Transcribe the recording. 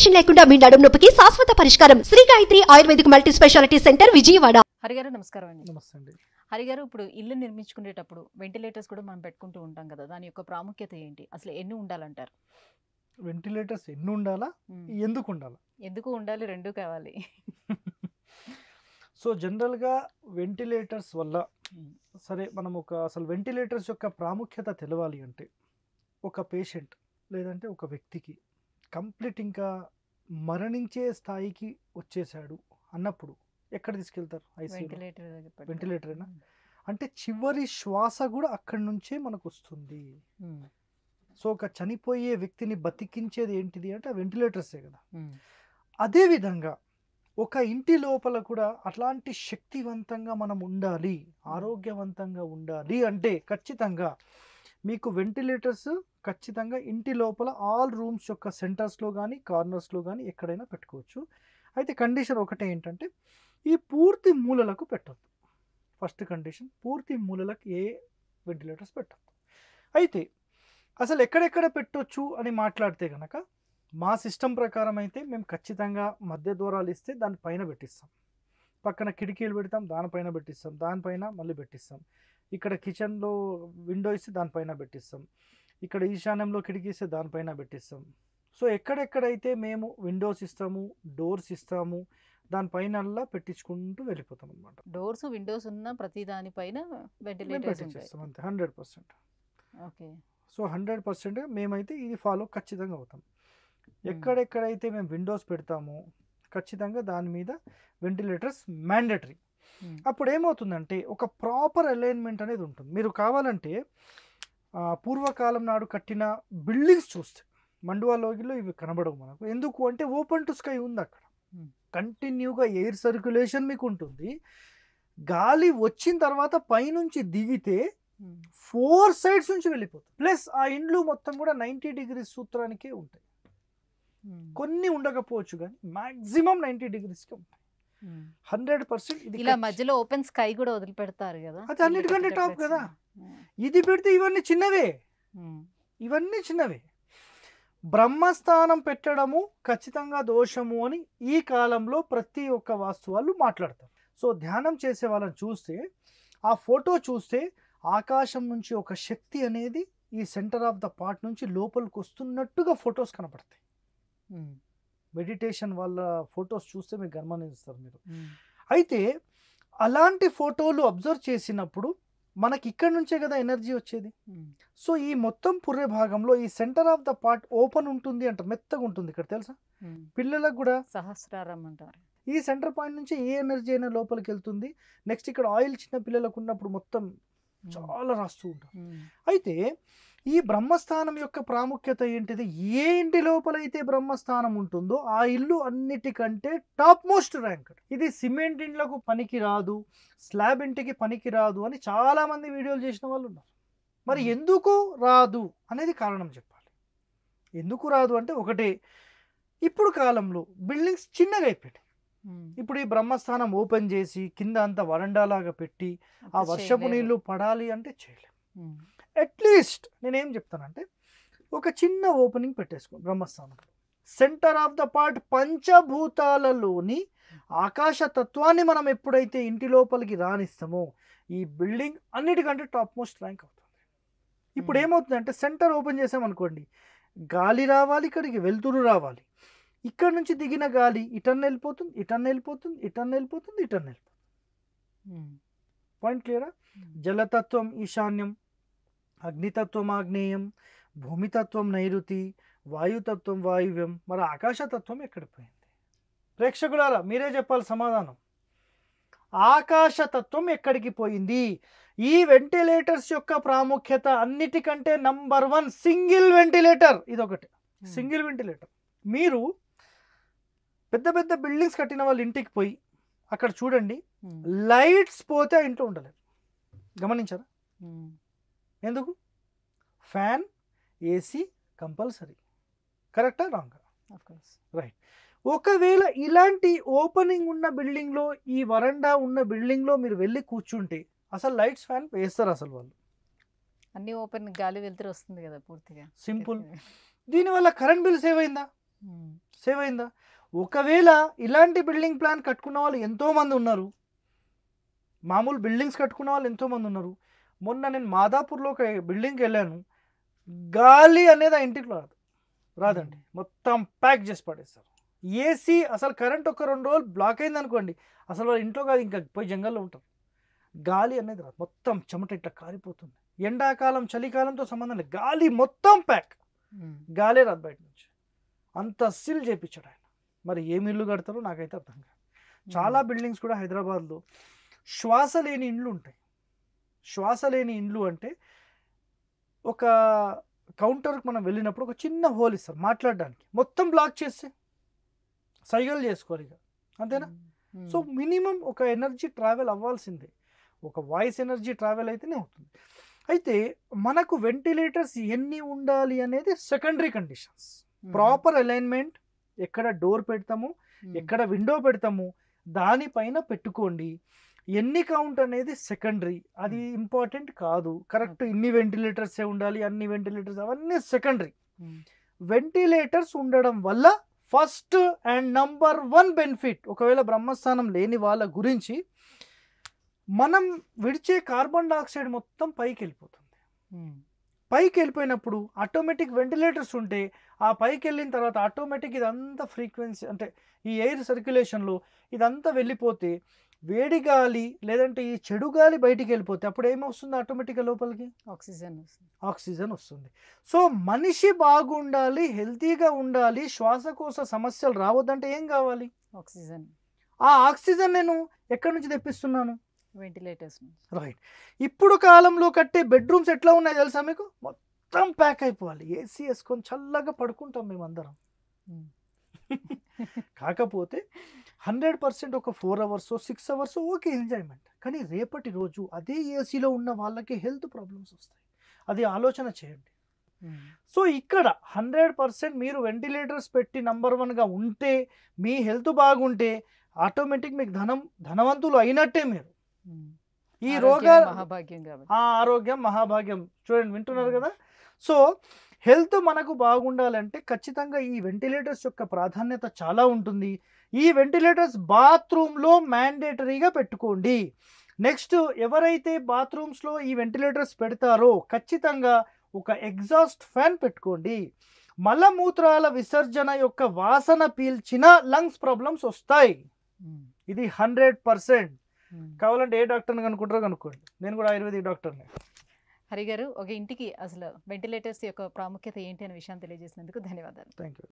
Inflation లేకుండా మీ నడుము నొప్పికి శాశ్వత పరిష్కారం Sri Gayatri ayurvedic multi speciality centre Vijayawada హరిగారు నమస్కారం అండి నమస్తే హరిగారు ఇప్పుడు ఇల్లు నిర్మించుకునేటప్పుడు వెంటిలేటర్స్ కూడా మనం పెట్టుకుంటూ ఉంటాం కదా దాని యొక్క ప్రాముఖ్యత ఏంటి అసలు ఎన్ని ఉండాలంటారు వెంటిలేటర్స్ ఎన్ని ఉండాలా ఎందుకు ఉండాలా ఎందుకు ఉండాలి రెండు కావాలి సో జనరల్గా వెంటిలేటర్స్ వల్ల సరే మనం ఒక అసలు వెంటిలేటర్స్ యొక్క ప్రాముఖ్యత తెలవాలి అంటే ఒక పేషెంట్ లేదంటే ఒక వ్యక్తికి కంప్లీట్ ఇంకా మరణించే స్థాయికి వచ్చేసాడు అన్నప్పుడు ఎక్కడ తీసుకెళ్తారు వెంటిలేటర్ వెంటిలేటర్ అయినా అంటే చివరి శ్వాస కూడా అక్కడి నుంచే మనకు వస్తుంది సో ఒక చనిపోయే వ్యక్తిని బతికించేది ఏంటిది అంటే వెంటిలేటర్సే కదా అదేవిధంగా ఒక ఇంటి లోపల కూడా అట్లాంటి శక్తివంతంగా మనం ఉండాలి ఆరోగ్యవంతంగా ఉండాలి అంటే ఖచ్చితంగా మీకు వెంటిలేటర్స్ ఖచ్చితంగా ఇంటి లోపల ఆల్ రూమ్స్ యొక్క సెంటర్స్లో కానీ కార్నర్స్లో కానీ ఎక్కడైనా పెట్టుకోవచ్చు అయితే కండిషన్ ఒకటే ఏంటంటే ఈ పూర్తి మూలలకు పెట్టద్దు ఫస్ట్ కండిషన్ పూర్తి మూలలకు ఏ వెంటిలేటర్స్ పెట్టద్దు అయితే అసలు ఎక్కడెక్కడ పెట్టొచ్చు అని మాట్లాడితే కనుక మా సిస్టమ్ ప్రకారం అయితే మేము ఖచ్చితంగా మధ్య దూరాలు ఇస్తే దానిపైన పెట్టిస్తాం పక్కన కిటికీలు పెడతాం దానిపైన పెట్టిస్తాం దానిపైన మళ్ళీ పెట్టిస్తాం ఇక్కడ కిచెన్లో విండో ఇస్తే దానిపైన పెట్టిస్తాం ఇక్కడ ఈశాన్యంలో కిటికీ ఇస్తే దానిపైన పెట్టిస్తాం సో ఎక్కడెక్కడైతే మేము విండోస్ ఇస్తాము డోర్స్ ఇస్తాము దానిపైన పెట్టించుకుంటూ వెళ్ళిపోతాం అనమాట డోర్స్ విండోస్ ఉన్న ప్రతి దానిపైన అంతే hundred percent okay so hundred percent మేమైతే ఇది ఫాలో ఖచ్చితంగా అవుతాం ఎక్కడెక్కడైతే మేము విండోస్ పెడతామో ఖచ్చితంగా దాని మీద వెంటిలేటర్స్ మ్యాండేటరీ అప్పుడు ఏమవుతుందంటే ఒక ప్రాపర్ అలైన్మెంట్ అనేది ఉంటుంది మీరు కావాలంటే పూర్వకాలం నాడు కట్టిన బిల్డింగ్స్ చూస్తే మండువా లోగిలో ఇవి కనబడవు మనకు ఎందుకు అంటే ఓపెన్ టు స్కై ఉంది అక్కడ కంటిన్యూగా ఎయిర్ సర్క్యులేషన్ మీకు ఉంటుంది గాలి వచ్చిన తర్వాత పైనుంచి దిగితే ఫోర్ సైడ్స్ నుంచి వెళ్ళిపోతుంది ప్లస్ ఆ ఇండ్లు మొత్తం కూడా నైంటీ డిగ్రీ సూత్రానికే ఉంటాయి కొన్ని ఉండకపోవచ్చు కానీ మ్యాక్సిమం నైంటీ డిగ్రీస్కే ఉంటాయి హండ్రెడ్ పర్సెంట్ ఇది ఇలా మధ్యలో ఓపెన్ స్కై కూడా వదిలిపెడతారు కదా అది అన్నిటికంటే టాప్ కదా ఇది పెడితే ఇవన్నీ చిన్నవే ఇవన్నీ చిన్నవే బ్రహ్మస్థానం పెట్టడము ఖచ్చితంగా దోషము అని ఈ కాలంలో ప్రతి ఒక్క వాస్తు వాళ్ళు మాట్లాడతారు సో ధ్యానం చేసే వాళ్ళని చూస్తే ఆ ఫోటో చూస్తే ఆకాశం నుంచి ఒక శక్తి అనేది ఈ సెంటర్ ఆఫ్ ద పార్ట్ నుంచి లోపలికి వస్తున్నట్టుగా ఫొటోస్ కనపడతాయి మెడిటేషన్ వాళ్ళ ఫొటోస్ చూస్తే మీకు గమనిస్తారు మీరు అయితే అలాంటి ఫోటోలు అబ్జర్వ్ చేసినప్పుడు మనకి ఇక్కడ నుంచే కదా ఎనర్జీ వచ్చేది సో ఈ మొత్తం పుర్రె భాగంలో ఈ centre of the part open ఉంటుంది అంట మెత్తగా ఉంటుంది ఇక్కడ తెలుసా పిల్లలకు కూడా సహస్రారం అంటారు ఈ సెంటర్ పాయింట్ నుంచి ఏ ఎనర్జీ అయినా లోపలికి వెళ్తుంది నెక్స్ట్ ఇక్కడ ఆయిల్ చిన్న పిల్లలకు ఉన్నప్పుడు మొత్తం చాలా రాస్తూ ఉంటారు అయితే ఈ బ్రహ్మస్థానం యొక్క ప్రాముఖ్యత ఏంటిది ఏ ఇంటి లోపలైతే బ్రహ్మస్థానం ఉంటుందో ఆ ఇల్లు అన్నిటికంటే టాప్ మోస్ట్ ర్యాంక్ ఇది సిమెంట్ ఇండ్లకు పనికి రాదు స్లాబ్ ఇంటికి పనికి రాదు అని చాలామంది వీడియోలు చేసిన వాళ్ళు ఉన్నారు మరి ఎందుకు రాదు అనేది కారణం చెప్పాలి ఎందుకు రాదు అంటే ఒకటే ఇప్పుడు కాలంలో బిల్డింగ్స్ చిన్నగా అయిపోయాయి ఇప్పుడు ఈ బ్రహ్మస్థానం ఓపెన్ చేసి కింద అంతా వరండాలాగా పెట్టి ఆ వర్షపు నీళ్లు పడాలి అంటే చేయలేము అట్లీస్ట్ నేనేం చెప్తానంటే ఒక చిన్న ఓపెనింగ్ పెట్టేసుకో బ్రహ్మస్థానంలో సెంటర్ ఆఫ్ ద పార్ట్ పంచభూతాలలోని ఆకాశ తత్వాన్ని మనం ఎప్పుడైతే ఇంటి లోపలికి రాణిస్తామో ఈ బిల్డింగ్ అన్నిటికంటే టాప్ మోస్ట్ ర్యాంక్ అవుతుంది ఇప్పుడు hmm. ఏమవుతుందంటే సెంటర్ ఓపెన్ చేసామనుకోండి గాలి రావాలి ఇక్కడికి వెలుతురు రావాలి ఇక్కడ నుంచి దిగిన గాలి ఇటర్న్ వెళ్ళిపోతుంది ఇటర్న్ వెళ్ళిపోతుంది ఇటర్న్ వెళ్ళిపోతుంది ఇటర్న్ వెళ్ళిపోతుంది పాయింట్ hmm. క్లియరా hmm. జలతత్వం ఈశాన్యం అగ్నితత్వమాగ్నేయం భూమితత్వం నైరుతి వాయుతత్వం వాయువ్యం మరి ఆకాశతత్వం ఎక్కడ పోయింది ప్రేక్షకులారా మీరే చెప్పాలి సమాధానం ఆకాశతత్వం ఎక్కడికి పోయింది ఈ వెంటిలేటర్స్ యొక్క ప్రాముఖ్యత అన్నిటికంటే నంబర్ వన్ సింగిల్ వెంటిలేటర్ ఇదొకటి సింగిల్ వెంటిలేటర్ మీరు పెద్ద పెద్ద బిల్డింగ్స్ కట్టిన వాళ్ళు ఇంటికి పోయి అక్కడ చూడండి లైట్స్ పోతే ఇంట్లో ఉండలేదు గమనించారా ఎందుకు ఫ్యాన్ ఏసీ కంపల్సరీ కరెక్టా రాంగ్ రైట్ ఒకవేళ ఇలాంటి ఓపెనింగ్ ఉన్న బిల్డింగ్లో ఈ వరండా ఉన్న బిల్డింగ్లో మీరు వెళ్ళి కూర్చుంటే అసలు లైట్స్ ఫ్యాన్ వేస్తారు అసలు వాళ్ళు అన్ని ఓపెన్ గాలి వెళ్తే వస్తుంది కదా పూర్తిగా సింపుల్ దీనివల్ల కరెంట్ బిల్ సేవ్ అయిందా సేవ్ అయిందా ఒకవేళ ఇలాంటి బిల్డింగ్ ప్లాన్ కట్టుకున్న వాళ్ళు ఎంతోమంది ఉన్నారు మామూలు బిల్డింగ్స్ కట్టుకున్న వాళ్ళు ఎంతోమంది ఉన్నారు మొన్న నేను మాదాపూర్లో ఒక బిల్డింగ్కి వెళ్ళాను గాలి అనేది ఆ ఇంటికి రాదు రాదండి మొత్తం ప్యాక్ చేసి పడేస్తారు ఏసీ అసలు కరెంట్ ఒక రెండు రోజులు బ్లాక్ అయింది అనుకోండి అసలు వాళ్ళ ఇంట్లో కాదు ఇంకా పోయి జంగల్లో ఉంటారు గాలి అనేది రాదు మొత్తం చెమట ఇట్లా కారిపోతుంది ఎండాకాలం చలికాలంతో సంబంధం లేదు గాలి మొత్తం ప్యాక్ గాలే రాదు బయట నుంచి అంత సీల్ చేయించాడు ఆయన మరి ఏమి ఇల్లు కడతారో నాకైతే అర్థం కాదు చాలా బిల్డింగ్స్ కూడా హైదరాబాద్లో శ్వాస లేని ఇండ్లు ఉంటాయి శ్వాస లేని ఇండ్లు అంటే ఒక కౌంటర్కి మనం వెళ్ళినప్పుడు ఒక చిన్న హోల్ ఇస్తారు మాట్లాడడానికి మొత్తం బ్లాక్ చేస్తే సైగలు చేసుకోవాలి ఇక అంతేనా సో మినిమం ఒక ఎనర్జీ ట్రావెల్ అవ్వాల్సిందే ఒక వాయిస్ ఎనర్జీ ట్రావెల్ అయితేనే అవుతుంది అయితే మనకు వెంటిలేటర్స్ ఎన్ని ఉండాలి అనేది సెకండరీ కండిషన్స్ ప్రాపర్ అలైన్మెంట్ ఎక్కడ డోర్ పెడతాము ఎక్కడ విండో పెడతాము దానిపైన పెట్టుకోండి ఎన్ని కౌంట్ అనేది సెకండరీ అది ఇంపార్టెంట్ కాదు కరెక్ట్ ఇన్ని వెంటిలేటర్సే ఉండాలి అన్ని వెంటిలేటర్స్ అవన్నీ సెకండరీ వెంటిలేటర్స్ ఉండడం వల్ల first and number one benefit ఒకవేళ బ్రహ్మస్థానం లేని వాళ్ళ గురించి మనం విడిచే కార్బన్ డైఆక్సైడ్ మొత్తం పైకి వెళ్ళిపోతుంది పైకి వెళ్ళిపోయినప్పుడు ఆటోమేటిక్ వెంటిలేటర్స్ ఉంటే ఆ పైకి వెళ్ళిన తర్వాత ఆటోమేటిక్ ఇదంతా ఫ్రీక్వెన్సీ అంటే ఈ ఎయిర్ సర్క్యులేషన్లో ఇదంతా వెళ్ళిపోతే వేడి గాలి లేదంటే ఈ చెడు గాలి బయటికి వెళ్ళిపోతే అప్పుడు ఏమొస్తుంది ఆటోమేటిక్గా లోపలికి ఆక్సిజన్ వస్తుంది ఆక్సిజన్ వస్తుంది సో మనిషి బాగుండాలి హెల్తీగా ఉండాలి శ్వాసకోశ సమస్యలు రావద్దంటే ఏం కావాలి ఆక్సిజన్ ఆ ఆక్సిజన్ నేను ఎక్కడి నుంచి తెప్పిస్తున్నాను వెంటిలేటర్స్ రైట్ ఇప్పుడు కాలంలో కట్టే బెడ్రూమ్స్ ఎట్లా ఉన్నాయి తెలుసా మీకు మొత్తం ప్యాక్ అయిపోవాలి ఏసీ వేసుకొని చల్లగా పడుకుంటాం మేమందరం కాకపోతే హండ్రెడ్ పర్సెంట్ ఒక four hours six hours okay enjoyment కానీ రేపటి రోజు అదే ఏసీలో ఉన్న వాళ్ళకి హెల్త్ ప్రాబ్లమ్స్ వస్తాయి అది ఆలోచన చేయండి సో ఇక్కడ హండ్రెడ్ పర్సెంట్ మీరు వెంటిలేటర్స్ పెట్టి నంబర్ వన్గా ఉంటే మీ హెల్త్ బాగుంటే ఆటోమేటిక్ మీకు ధనం ధనవంతులు అయినట్టే మీరు ఈ రోగాలు మహాభాగ్యం ఆరోగ్యం మహాభాగ్యం చూడండి వింటున్నారు కదా సో హెల్త్ మనకు బాగుండాలంటే ఖచ్చితంగా ఈ వెంటిలేటర్స్ యొక్క ప్రాధాన్యత చాలా ఉంటుంది ఈ వెంటిలేటర్స్ బాత్రూంలో మ్యాండేటరీగా పెట్టుకోండి నెక్స్ట్ ఎవరైతే బాత్రూమ్స్లో ఈ వెంటిలేటర్స్ పెడతారో ఖచ్చితంగా ఒక ఎగ్జాస్ట్ ఫ్యాన్ పెట్టుకోండి మలమూత్రాల విసర్జన యొక్క వాసన పీల్చిన లంగ్స్ ప్రాబ్లమ్స్ వస్తాయి ఇది హండ్రెడ్ పర్సెంట్ కావాలంటే ఏ డాక్టర్ని కనుక్కుంటారో కనుక్కోండి నేను కూడా ఆయుర్వేదిక్ డాక్టర్ని హరిగారు ఒక ఇంటికి అసలు వెంటిలేటర్స్ యొక్క ప్రాముఖ్యత ఏంటి అనే విషయాన్ని తెలియజేసినందుకు ధన్యవాదాలు థ్యాంక్ యూ